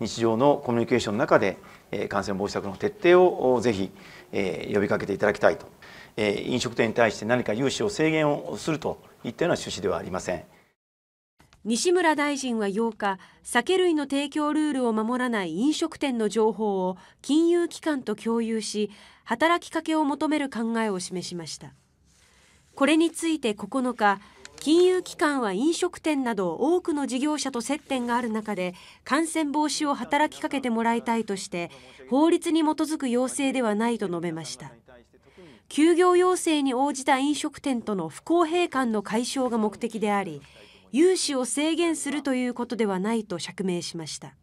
日常のコミュニケーションの中で感染防止策の徹底をぜひ呼びかけていただきたいと飲食店に対して何か融資を制限をするといったような趣旨ではありません西村大臣は8日酒類の提供ルールを守らない飲食店の情報を金融機関と共有し働きかけを求める考えを示しましたこれについて9日金融機関は飲食店など多くの事業者と接点がある中で感染防止を働きかけてもらいたいとして法律に基づく要請ではないと述べました休業要請に応じた飲食店との不公平感の解消が目的であり融資を制限するということではないと釈明しました